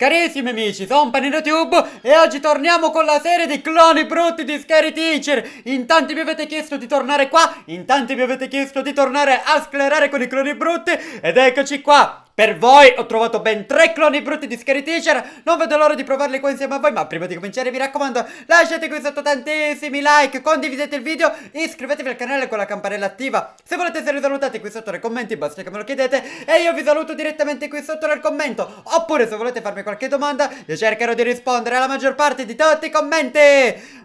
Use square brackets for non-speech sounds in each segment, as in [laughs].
Carissimi amici, sono Tube e oggi torniamo con la serie di cloni brutti di Scary Teacher. In tanti vi avete chiesto di tornare qua, in tanti vi avete chiesto di tornare a sclerare con i cloni brutti ed eccoci qua. Per voi ho trovato ben tre cloni brutti di Scary Teacher Non vedo l'ora di provarli qua insieme a voi Ma prima di cominciare vi raccomando Lasciate qui sotto tantissimi like Condividete il video Iscrivetevi al canale con la campanella attiva Se volete essere salutati qui sotto nei commenti Basta che me lo chiedete E io vi saluto direttamente qui sotto nel commento Oppure se volete farmi qualche domanda Io cercherò di rispondere alla maggior parte di tutti i commenti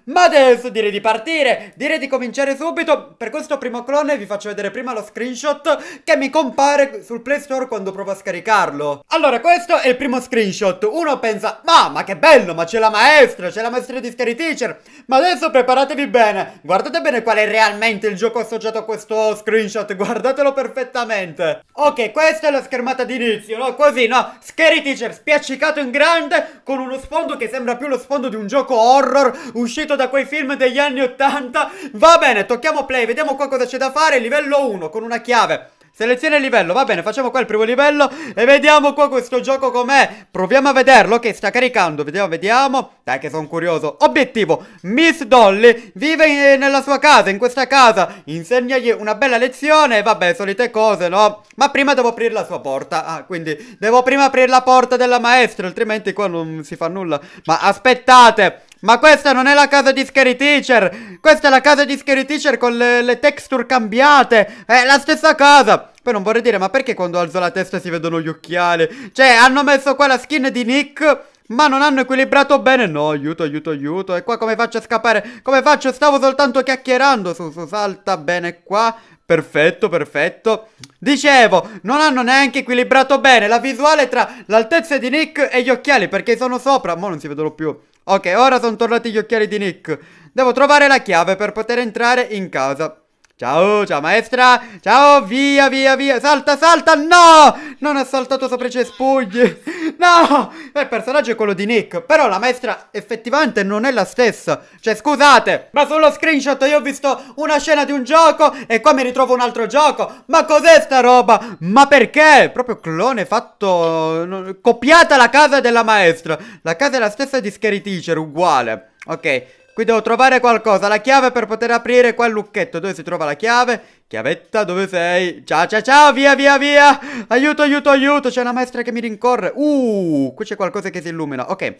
Ma adesso direi di partire Direi di cominciare subito Per questo primo clone vi faccio vedere prima lo screenshot Che mi compare sul Play Store quando provo a scaricarlo. Allora, questo è il primo screenshot. Uno pensa, mamma che bello, ma c'è la maestra, c'è la maestra di Scary Teacher. Ma adesso preparatevi bene. Guardate bene qual è realmente il gioco associato a questo screenshot. [laughs] Guardatelo perfettamente. Ok, questa è la schermata d'inizio, no? Così, no? Scary Teacher spiaccicato in grande con uno sfondo che sembra più lo sfondo di un gioco horror uscito da quei film degli anni Ottanta. Va bene, tocchiamo play, vediamo qua cosa c'è da fare. Livello 1 con una chiave Selezione livello, va bene, facciamo qua il primo livello e vediamo qua questo gioco com'è. Proviamo a vederlo, che sta caricando, vediamo, vediamo. Dai che sono curioso. Obiettivo, Miss Dolly vive in, eh, nella sua casa, in questa casa, insegnagli una bella lezione vabbè, solite cose, no? Ma prima devo aprire la sua porta, ah, quindi devo prima aprire la porta della maestra, altrimenti qua non si fa nulla. Ma aspettate, ma questa non è la casa di Scary Teacher! Questa è la casa di Scary Teacher con le, le, texture cambiate! È la stessa casa! Poi non vorrei dire, ma perché quando alzo la testa si vedono gli occhiali? Cioè, hanno messo qua la skin di Nick, ma non hanno equilibrato bene? No, aiuto, aiuto, aiuto! E qua come faccio a scappare? Come faccio? Stavo soltanto chiacchierando! Su, su, salta bene qua! Perfetto, perfetto. Dicevo, non hanno neanche equilibrato bene la visuale tra l'altezza di Nick e gli occhiali, perché sono sopra, ma non si vedono più. Ok, ora sono tornati gli occhiali di Nick. Devo trovare la chiave per poter entrare in casa. Ciao, ciao maestra! Ciao, via, via, via! Salta, salta! No! Non ha saltato sopra i cespugli! No! Il personaggio è quello di Nick, però la maestra effettivamente non è la stessa. Cioè, scusate, ma sullo screenshot io ho visto una scena di un gioco e qua mi ritrovo un altro gioco. Ma cos'è sta roba? Ma perché? Proprio clone fatto... copiata la casa della maestra. La casa è la stessa di Scary Teacher, uguale. Ok, Qui devo trovare qualcosa, la chiave per poter aprire quel lucchetto. Dove si trova la chiave? Chiavetta, dove sei? Ciao, ciao, ciao, via, via, via. Aiuto, aiuto, aiuto. C'è una maestra che mi rincorre. Uh, qui c'è qualcosa che si illumina. Ok.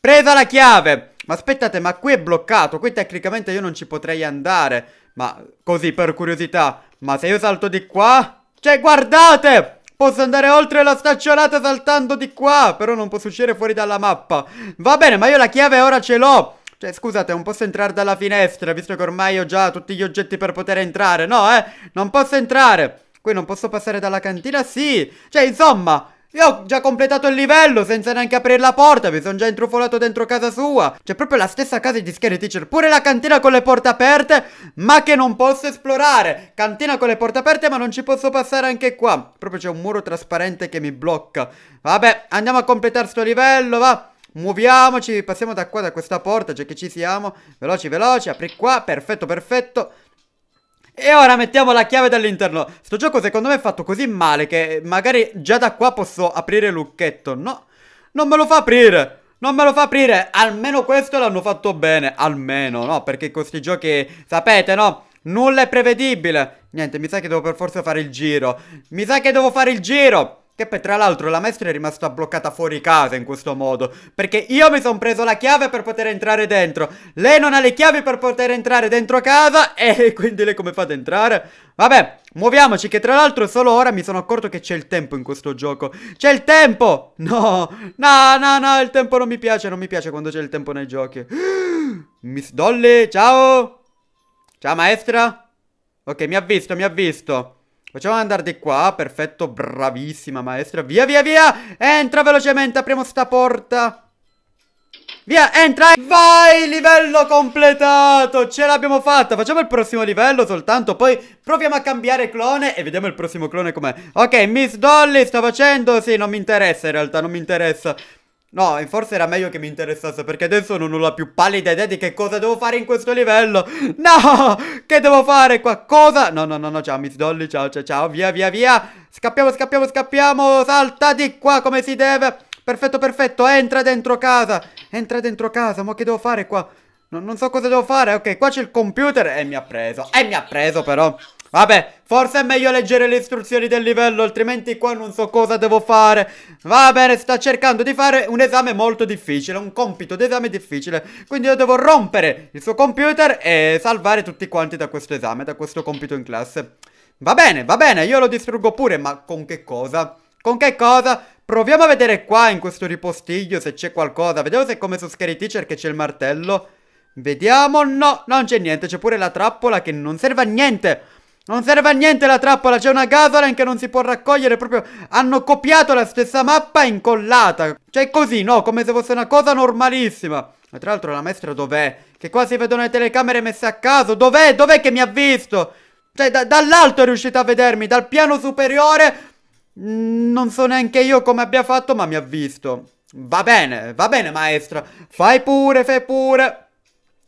Presa la chiave. Ma aspettate, ma qui è bloccato. Qui tecnicamente io non ci potrei andare. Ma così, per curiosità. Ma se io salto di qua... Cioè, guardate! Posso andare oltre la staccionata saltando di qua. Però non posso uscire fuori dalla mappa. Va bene, ma io la chiave ora ce l'ho. Cioè, scusate, non posso entrare dalla finestra, visto che ormai ho già tutti gli oggetti per poter entrare. No, eh, non posso entrare. Qui non posso passare dalla cantina? Sì. Cioè, insomma, io ho già completato il livello senza neanche aprire la porta, mi sono già intrufolato dentro casa sua. C'è proprio la stessa casa di Scary Teacher, pure la cantina con le porte aperte, ma che non posso esplorare. Cantina con le porte aperte, ma non ci posso passare anche qua. Proprio c'è un muro trasparente che mi blocca. Vabbè, andiamo a completare sto livello, va. Muoviamoci, passiamo da qua, da questa porta, già che ci siamo. Veloci, veloci, apri qua, perfetto, perfetto. E ora mettiamo la chiave dall'interno. Sto gioco secondo me è fatto così male che magari già da qua posso aprire il lucchetto. No, non me lo fa aprire. Non me lo fa aprire. Almeno questo l'hanno fatto bene. Almeno, no? Perché questi giochi, sapete, no? Nulla è prevedibile. Niente, mi sa che devo per forza fare il giro. Mi sa che devo fare il giro. Che poi tra l'altro la maestra è rimasta bloccata fuori casa in questo modo Perché io mi sono preso la chiave per poter entrare dentro Lei non ha le chiavi per poter entrare dentro casa [laughs] E quindi lei come fa ad entrare? Vabbè, muoviamoci che tra l'altro solo ora mi sono accorto che c'è il tempo in questo gioco C'è il tempo! No, no, no, no, il tempo non mi piace, non mi piace quando c'è il tempo nei giochi [gasps] Miss Dolly, ciao! Ciao maestra! Ok, mi ha visto, mi ha visto Facciamo andare di qua, perfetto, bravissima maestra Via, via, via, entra velocemente, apriamo sta porta Via, entra, vai, livello completato Ce l'abbiamo fatta, facciamo il prossimo livello soltanto Poi proviamo a cambiare clone e vediamo il prossimo clone com'è Ok, Miss Dolly sta facendo, sì, non mi interessa in realtà, non mi interessa No, forse era meglio che mi interessasse perché adesso non ho la più pallida idea di che cosa devo fare in questo livello. No! Che devo fare qua? Cosa? No, no, no, no, ciao Miss Dolly, ciao, ciao, ciao, via, via, via. Scappiamo, scappiamo, scappiamo, salta di qua come si deve. Perfetto, perfetto, entra dentro casa. Entra dentro casa, ma che devo fare qua? No, non so cosa devo fare, ok, qua c'è il computer e mi ha preso, e mi ha preso però. Vabbè, forse è meglio leggere le istruzioni del livello, altrimenti qua non so cosa devo fare. Va bene, sta cercando di fare un esame molto difficile, un compito d'esame difficile. Quindi io devo rompere il suo computer e salvare tutti quanti da questo esame, da questo compito in classe. Va bene, va bene, io lo distruggo pure, ma con che cosa? Con che cosa? Proviamo a vedere qua in questo ripostiglio se c'è qualcosa. Vediamo se è come su Scary Teacher che c'è il martello. Vediamo, no, non c'è niente, c'è pure la trappola che non serve a niente. Non serve a niente la trappola, c'è una gasoline che non si può raccogliere proprio... Hanno copiato la stessa mappa incollata. Cioè così, no? Come se fosse una cosa normalissima. Ma tra l'altro la maestra dov'è? Che qua si vedono le telecamere messe a caso. Dov'è? Dov'è che mi ha visto? Cioè da, dall'alto è riuscita a vedermi, dal piano superiore... Mm, non so neanche io come abbia fatto, ma mi ha visto. Va bene, va bene maestra. Fai pure, fai pure.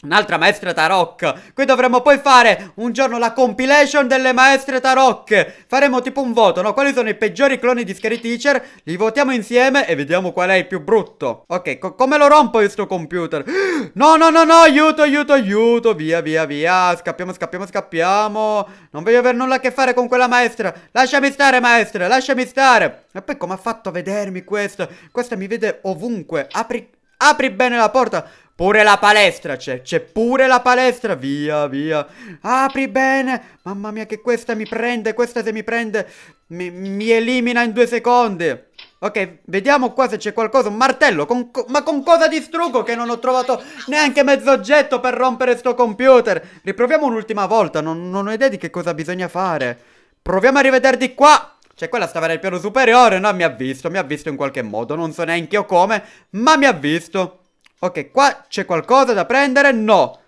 Un'altra maestra Tarok. Qui dovremmo poi fare un giorno la compilation delle maestre Tarok. Faremo tipo un voto, no? Quali sono i peggiori cloni di Scary Teacher? Li votiamo insieme e vediamo qual è il più brutto. Ok, co come lo rompo io sto computer? [gasps] No, no, no, no, aiuto, aiuto, aiuto. Via, via, via. Scappiamo, scappiamo, scappiamo. Non voglio avere nulla a che fare con quella maestra. Lasciami stare, maestra, lasciami stare. E poi come ha fatto a vedermi questa? Questa mi vede ovunque. Apri... Apri bene la porta. Pure la palestra c'è, c'è pure la palestra, via, via. Apri bene, mamma mia che questa mi prende, questa se mi prende mi, mi elimina in due secondi. Ok, vediamo qua se c'è qualcosa, un martello, con, con, ma con cosa distruggo che non ho trovato neanche mezzo oggetto per rompere sto computer? Riproviamo un'ultima volta, non, non ho idea di che cosa bisogna fare. Proviamo a rivederti qua. Cioè, quella stava nel piano superiore, no? Mi ha visto, mi ha visto in qualche modo, non so neanche io come, ma mi ha visto. Ok, qua c'è qualcosa da prendere? No.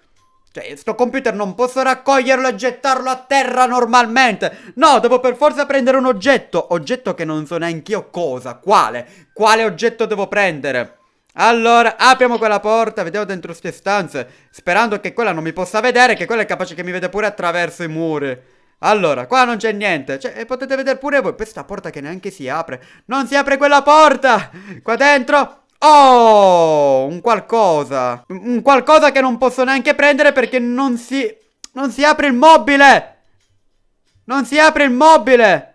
Cioè, sto computer non posso raccoglierlo e gettarlo a terra normalmente. No, devo per forza prendere un oggetto. Oggetto che non so neanche io cosa. Quale? Quale oggetto devo prendere? Allora, apriamo quella porta, vediamo dentro queste stanze. Sperando che quella non mi possa vedere, che quella è capace che mi vede pure attraverso i muri. Allora, qua non c'è niente. Cioè, eh, potete vedere pure voi. Questa porta che neanche si apre. Non si apre quella porta! Qua dentro Oh, un qualcosa. Un qualcosa che non posso neanche prendere perché non si... Non si apre il mobile! Non si apre il mobile!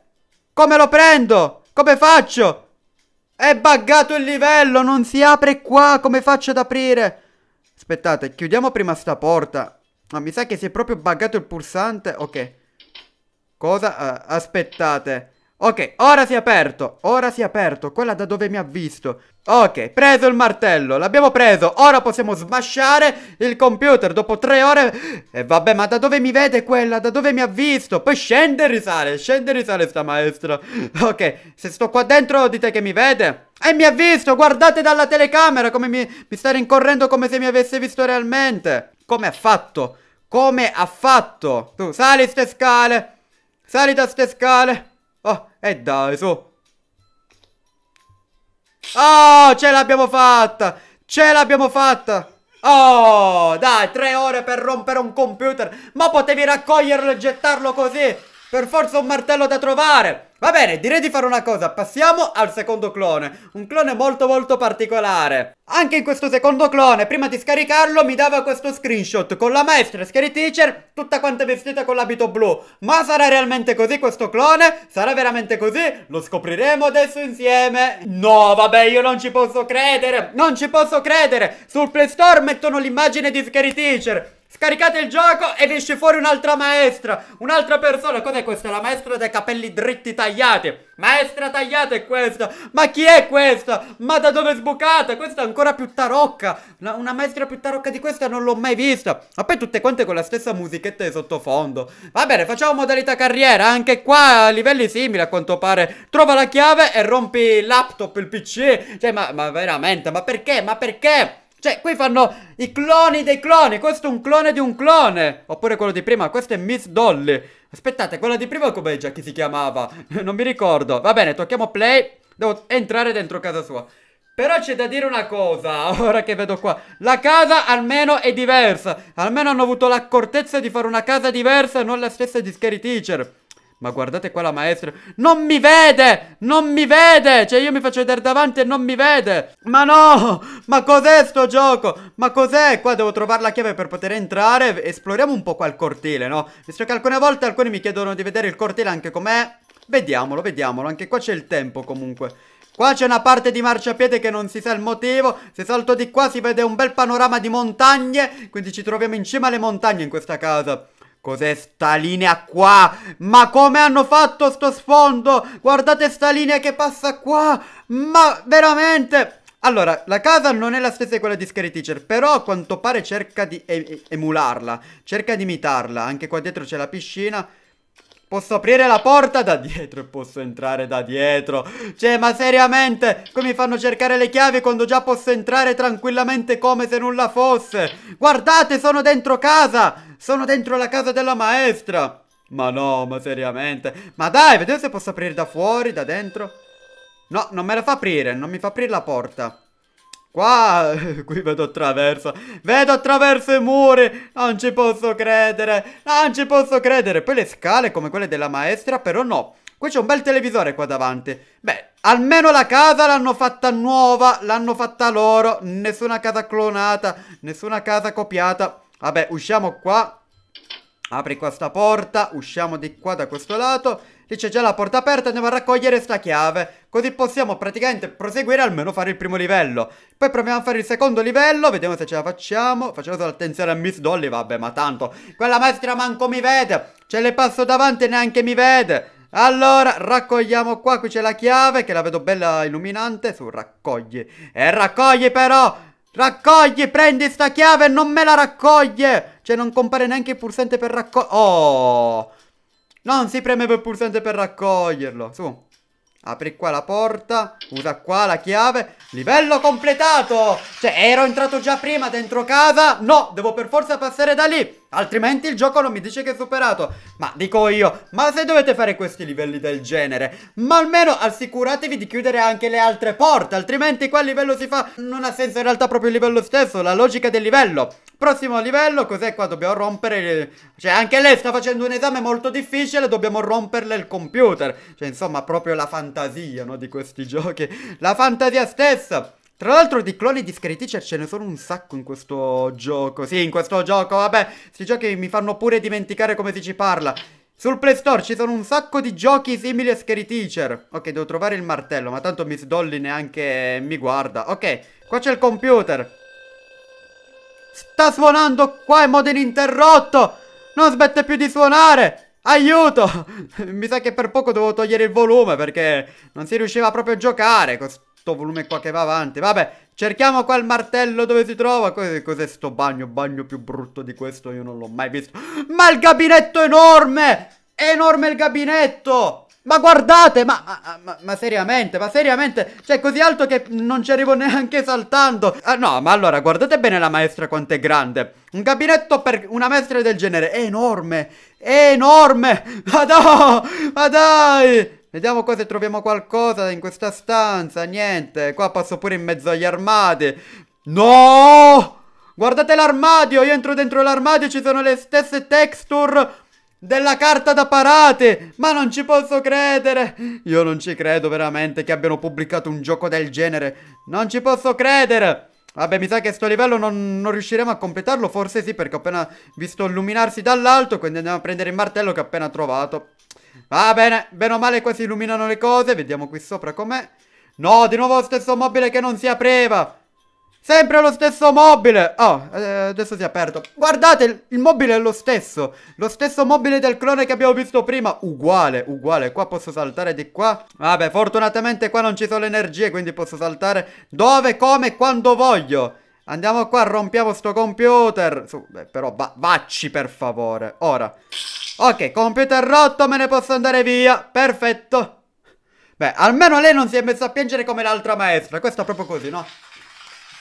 Come lo prendo? Come faccio? È buggato il livello, non si apre qua, come faccio ad aprire? Aspettate, chiudiamo prima sta porta. Ma mi sa che si è proprio buggato il pulsante. Ok. Cosa? Uh, aspettate. Ok, ora si è aperto, ora si è aperto, quella da dove mi ha visto. Ok, preso il martello, l'abbiamo preso, ora possiamo smasciare il computer dopo tre ore. E vabbè, ma da dove mi vede quella, da dove mi ha visto? Poi scende e risale, scende e risale sta maestra. Ok, se sto qua dentro dite che mi vede. E mi ha visto, guardate dalla telecamera come mi, mi sta rincorrendo come se mi avesse visto realmente. Come ha fatto? Come ha fatto? Tu sali ste scale, sali da ste scale. Oh, e eh dai, su. Oh, ce l'abbiamo fatta! Ce l'abbiamo fatta! Oh, dai, tre ore per rompere un computer! Ma potevi raccoglierlo e gettarlo così! Per forza un martello da trovare! Va bene, direi di fare una cosa, passiamo al secondo clone. Un clone molto molto particolare. Anche in questo secondo clone, prima di scaricarlo, mi dava questo screenshot con la maestra Scary Teacher, tutta quanta vestita con l'abito blu. Ma sarà realmente così questo clone? Sarà veramente così? Lo scopriremo adesso insieme. No, vabbè, io non ci posso credere! Non ci posso credere! Sul Play Store mettono l'immagine di Scary Teacher. Scaricate il gioco ed esce fuori un'altra maestra, un'altra persona. Cos'è questa? La maestra dai capelli dritti tagliati. Maestra tagliata è questa. Ma chi è questa? Ma da dove è sbucata? Questa è ancora più tarocca. Una, una maestra più tarocca di questa non l'ho mai vista. Ma poi tutte quante con la stessa musichetta di sottofondo. Va bene, facciamo modalità carriera. Anche qua a livelli simili a quanto pare. Trova la chiave e rompi il laptop, il PC. Cioè, ma, ma veramente, ma perché? Ma perché? Cioè, qui fanno i cloni dei cloni. Questo è un clone di un clone. Oppure quello di prima, questo è Miss Dolly. Aspettate, quella di prima come già che si chiamava? [laughs] non mi ricordo. Va bene, tocchiamo play. Devo entrare dentro casa sua. Però c'è da dire una cosa, [laughs] ora che vedo qua. La casa almeno è diversa. Almeno hanno avuto l'accortezza di fare una casa diversa e non la stessa di Scary Teacher. Ma guardate qua la maestra Non mi vede Non mi vede Cioè io mi faccio vedere davanti e non mi vede Ma no Ma cos'è sto gioco Ma cos'è Qua devo trovare la chiave per poter entrare Esploriamo un po' qua il cortile no Visto che alcune volte alcuni mi chiedono di vedere il cortile anche com'è Vediamolo vediamolo Anche qua c'è il tempo comunque Qua c'è una parte di marciapiede che non si sa il motivo Se salto di qua si vede un bel panorama di montagne Quindi ci troviamo in cima alle montagne in questa casa Cos'è sta linea qua? Ma come hanno fatto sto sfondo? Guardate sta linea che passa qua! Ma veramente! Allora, la casa non è la stessa di quella di Scary Teacher, però a quanto pare cerca di emularla, cerca di imitarla. Anche qua dietro c'è la piscina. Posso aprire la porta da dietro e posso entrare da dietro. Cioè, ma seriamente, come mi fanno cercare le chiavi quando già posso entrare tranquillamente come se nulla fosse? Guardate, sono dentro casa! Sono dentro la casa della maestra! Ma no, ma seriamente. Ma dai, vediamo se posso aprire da fuori, da dentro. No, non me la fa aprire, non mi fa aprire la porta. Qua, [laughs] qui vedo attraverso, vedo attraverso i muri, non ci posso credere, non ci posso credere. Poi le scale come quelle della maestra, però no. Qui c'è un bel televisore qua davanti. Beh, almeno la casa l'hanno fatta nuova, l'hanno fatta loro, nessuna casa clonata, nessuna casa copiata. Vabbè, usciamo qua. Apri questa porta, usciamo di qua da questo lato. Lì c'è già la porta aperta, andiamo a raccogliere sta chiave. Così possiamo praticamente proseguire almeno fare il primo livello. Poi proviamo a fare il secondo livello, vediamo se ce la facciamo. Facciamo solo attenzione a Miss Dolly, vabbè, ma tanto. Quella maestra manco mi vede. Ce le passo davanti e neanche mi vede. Allora, raccogliamo qua, qui c'è la chiave che la vedo bella illuminante. Su, raccogli. E raccogli però! Raccogli, prendi sta chiave e non me la raccoglie! Cioè non compare neanche il pulsante per raccogli Oh! Non si premeva il pulsante per raccoglierlo. Su. Apri qua la porta, usa qua la chiave, livello completato! Cioè, ero entrato già prima dentro casa? No, devo per forza passare da lì! Altrimenti il gioco non mi dice che è superato. Ma dico io, ma se dovete fare questi livelli del genere, ma almeno assicuratevi di chiudere anche le altre porte, altrimenti qua il livello si fa... Non ha senso in realtà proprio il livello stesso, la logica del livello. Prossimo livello, cos'è qua? Dobbiamo rompere... Cioè anche lei sta facendo un esame molto difficile, dobbiamo romperle il computer. Cioè insomma, proprio la fantasia, no? Di questi [laughs] giochi. La fantasia stessa. Tra l'altro di cloni di Scary ce ne sono un sacco in questo gioco. Sì, in questo gioco, vabbè, questi giochi mi fanno pure dimenticare come si ci parla. Sul Play Store ci sono un sacco di giochi simili a Scary Teacher. Ok, devo trovare il martello, ma tanto Miss Dolly neanche mi guarda. Ok, qua c'è il computer. Sta suonando qua in modo ininterrotto. Non smette più di suonare. Aiuto! [laughs] mi sa che per poco dovevo togliere il volume perché non si riusciva proprio a giocare. Cos sto volume qua che va avanti. Vabbè, cerchiamo qua il martello dove si trova. Cos'è, cos'è sto bagno? Bagno più brutto di questo io non l'ho mai visto. Ma il gabinetto è enorme! È enorme il gabinetto! Ma guardate, ma, ma, ma, ma, seriamente, ma seriamente, cioè così alto che non ci arrivo neanche saltando. Ah no, ma allora guardate bene la maestra quanto è grande. Un gabinetto per una maestra del genere è enorme, è enorme. Ma no, ma dai. Vediamo qua se troviamo qualcosa in questa stanza. Niente. Qua passo pure in mezzo agli armadi. No! Guardate l'armadio. Io entro dentro l'armadio. Ci sono le stesse texture della carta da parate. Ma non ci posso credere. Io non ci credo veramente che abbiano pubblicato un gioco del genere. Non ci posso credere. Vabbè, mi sa che sto livello non, non, riusciremo a completarlo, forse sì, perché ho appena visto illuminarsi dall'alto, quindi andiamo a prendere il martello che ho appena trovato. Va bene, bene o male qua si illuminano le cose, vediamo qui sopra com'è. No, di nuovo lo stesso mobile che non si apriva. Sempre lo stesso mobile! Oh, eh, adesso si è aperto. Guardate, il, mobile è lo stesso. Lo stesso mobile del clone che abbiamo visto prima. Uguale, uguale. Qua posso saltare di qua. Vabbè, fortunatamente qua non ci sono energie, quindi posso saltare dove, come, quando voglio. Andiamo qua, rompiamo sto computer. Su, beh, però va vacci per favore. Ora. Ok, computer rotto, me ne posso andare via. Perfetto. Beh, almeno lei non si è messa a piangere come l'altra maestra. Questo è proprio così, no?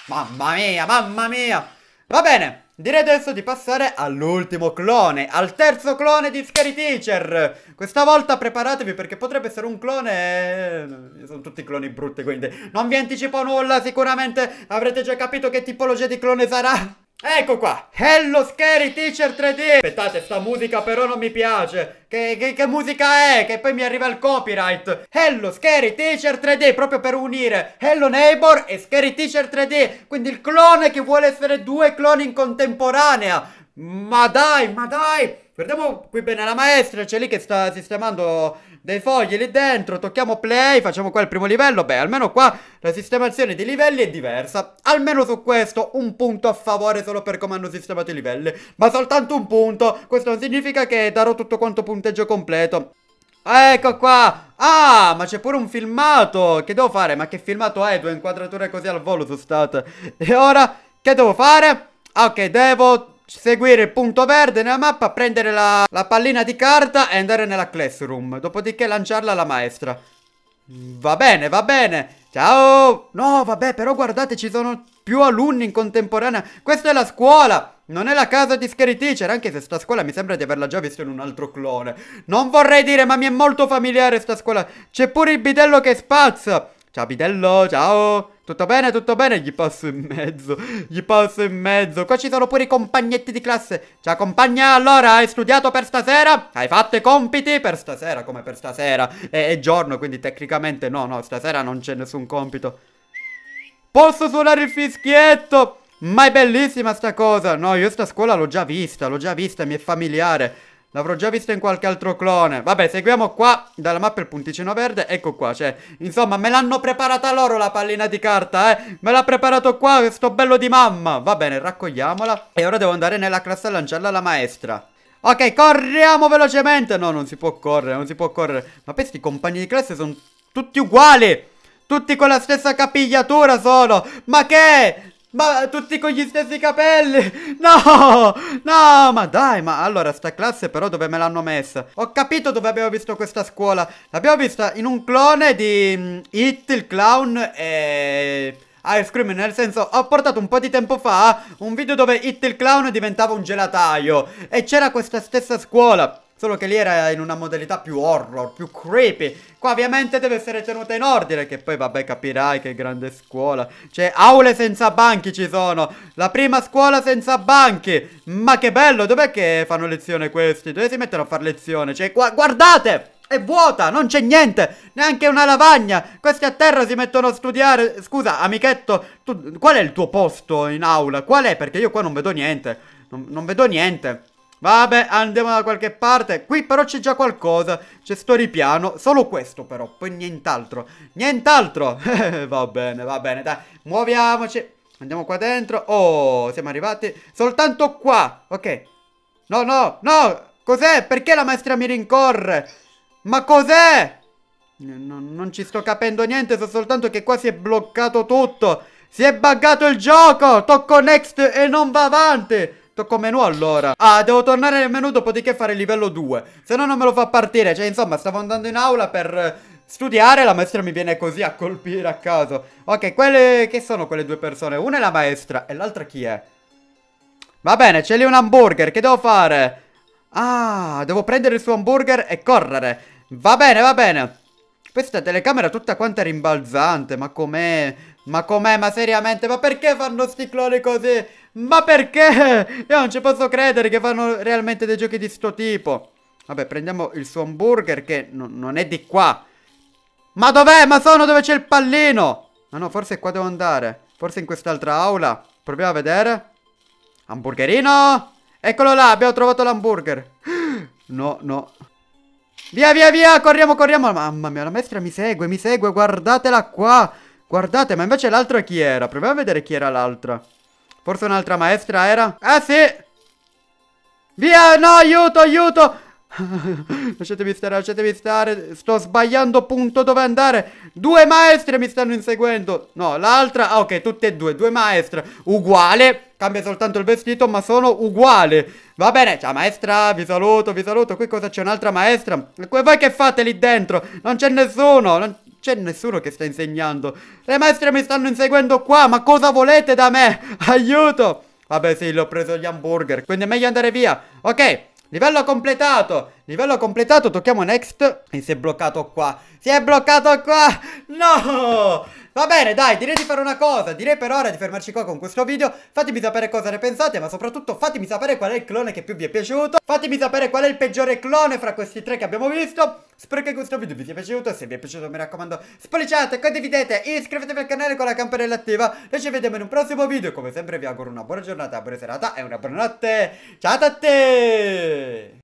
Mamma mia, mamma mia. Va bene. Direi adesso di passare all'ultimo clone, al terzo clone di Scary Teacher. Questa volta preparatevi perché potrebbe essere un clone... Eh, sono tutti cloni brutti quindi non vi anticipo nulla, sicuramente avrete già capito che tipologia di clone sarà. Ecco qua, Hello Scary Teacher 3D Aspettate, sta musica però non mi piace che, che, che, musica è? Che poi mi arriva il copyright Hello Scary Teacher 3D Proprio per unire Hello Neighbor e Scary Teacher 3D Quindi il clone che vuole essere due cloni in contemporanea Ma dai, ma dai Guardiamo qui bene la maestra, c'è lì che sta sistemando dei fogli lì dentro, tocchiamo play, facciamo qua il primo livello, beh almeno qua la sistemazione dei livelli è diversa, almeno su questo un punto a favore solo per come hanno sistemato i livelli, ma soltanto un punto, questo non significa che darò tutto quanto punteggio completo. Ecco qua! Ah, ma c'è pure un filmato! Che devo fare? Ma che filmato è? Due inquadrature così al volo su stat E ora, che devo fare? Ah, ok, devo cioè. seguire il punto verde nella mappa, prendere la, la pallina di carta e andare nella classroom. Dopodiché lanciarla alla maestra. Va bene, va bene. Ciao! No, vabbè, però guardate, ci sono più alunni in contemporanea. Questa è la scuola! Non è la casa di Scary Teacher, anche se sta scuola mi sembra di averla già vista in un altro clone. Non vorrei dire, ma mi è molto familiare sta scuola. C'è pure il bidello che spazza. Ciao bidello, ciao! Tutto bene, tutto bene? Gli passo in mezzo, gli passo in mezzo. Qua ci sono pure i compagnetti di classe. Ciao compagna, allora hai studiato per stasera? Hai fatto i compiti per stasera? Come per stasera? È, è giorno, quindi tecnicamente no, no, stasera non c'è nessun compito. Posso suonare il fischietto? Ma è bellissima sta cosa! No, io sta scuola l'ho già vista, l'ho già vista, mi è familiare. L'avrò già visto in qualche altro clone. Vabbè, seguiamo qua dalla mappa il punticino verde. Ecco qua, cioè, insomma, me l'hanno preparata loro la pallina di carta, eh. Me l'ha preparato qua questo bello di mamma. Va bene, raccogliamola. E ora devo andare nella classe a lanciarla alla maestra. Ok, corriamo velocemente. No, non si può correre, non si può correre. Ma questi compagni di classe sono tutti uguali. Tutti con la stessa capigliatura sono. Ma che? Ma tutti con gli stessi capelli No No ma dai ma allora sta classe però dove me l'hanno messa Ho capito dove abbiamo visto questa scuola L'abbiamo vista in un clone di um, mm, Hit il clown e... Ice Cream, nel senso, ho portato un po' di tempo fa un video dove Hit il clown diventava un gelataio e c'era questa stessa scuola. Solo che lì era in una modalità più horror, più creepy. Qua ovviamente deve essere tenuta in ordine, che poi vabbè capirai che grande scuola. Cioè, aule senza banchi ci sono. La prima scuola senza banchi. Ma che bello, dov'è che fanno lezione questi? Dove si mettono a fare lezione? Cioè, qua, guardate! È vuota, non c'è niente, neanche una lavagna. Questi a terra si mettono a studiare. Scusa, amichetto, tu, qual è il tuo posto in aula? Qual è? Perché io qua non vedo niente. non, non vedo niente. Vabbè, andiamo da qualche parte. Qui però c'è già qualcosa. C'è sto ripiano. Solo questo però, poi nient'altro. Nient'altro. [laughs] va bene, va bene, dai. Muoviamoci. Andiamo qua dentro. Oh, siamo arrivati soltanto qua. Ok. No, no, no. Cos'è? Perché la maestra mi rincorre? Ma cos'è? No, non ci sto capendo niente, so soltanto che qua si è bloccato tutto. Si è buggato il gioco. Tocco next e non va avanti. Tocco menu allora. Ah, devo tornare nel menu dopodiché fare il livello 2. Se no non me lo fa partire. Cioè, insomma, stavo andando in aula per eh, studiare. La maestra mi viene così a colpire a caso. Ok, quelle... Che sono quelle due persone? Una è la maestra e l'altra chi è? Va bene, c'è lì un hamburger. Che devo fare? Ah, devo prendere il suo hamburger e correre. Va bene, va bene. Questa telecamera tutta quanta rimbalzante, ma com'è? Ma com'è? Ma seriamente, ma perché fanno sti cloni così? Ma perché? Io non ci posso credere che fanno realmente dei giochi di sto tipo. Vabbè, prendiamo il suo hamburger che non è di qua. Ma dov'è? Ma sono dove c'è il pallino! Ma no, forse qua devo andare. Forse in quest'altra aula. Proviamo a vedere. Hamburgerino! Eccolo là, abbiamo trovato l'hamburger. [gasps] No, no. Via, via, via, corriamo, corriamo. Mamma mia, la maestra mi segue, mi segue, guardatela qua. Guardate, ma invece l'altra chi era? Proviamo a vedere chi era l'altra. Forse un'altra maestra era? Ah, sì! Via, no, aiuto, aiuto! [laughs] lasciatemi stare, lasciatemi stare. Sto sbagliando punto dove andare. Due maestre mi stanno inseguendo. No, l'altra. Ah, ok, tutte e due. Due maestre. Uguale. Cambia soltanto il vestito, ma sono uguali. Va bene, ciao maestra, vi saluto, vi saluto. Qui cosa c'è? Un'altra maestra. E voi che fate lì dentro? Non c'è nessuno. Non c'è nessuno che sta insegnando. Le maestre mi stanno inseguendo qua. Ma cosa volete da me? [laughs] Aiuto. Vabbè, sì, l'ho preso gli hamburger. Quindi è meglio andare via. Ok. Livello completato! Livello completato, tocchiamo next. E si è bloccato qua. Si è bloccato qua! No! Va bene, dai, direi di fare una cosa. Direi per ora di fermarci qua con questo video. Fatemi sapere cosa ne pensate, ma soprattutto fatemi sapere qual è il clone che più vi è piaciuto. Fatemi sapere qual è il peggiore clone fra questi tre che abbiamo visto. Spero che questo video vi sia piaciuto. Se vi è piaciuto, mi raccomando, spolliciate, condividete, iscrivetevi al canale con la campanella attiva. E ci vediamo in un prossimo video. Come sempre, vi auguro una buona giornata, una buona serata e una buona notte. Ciao a tutti!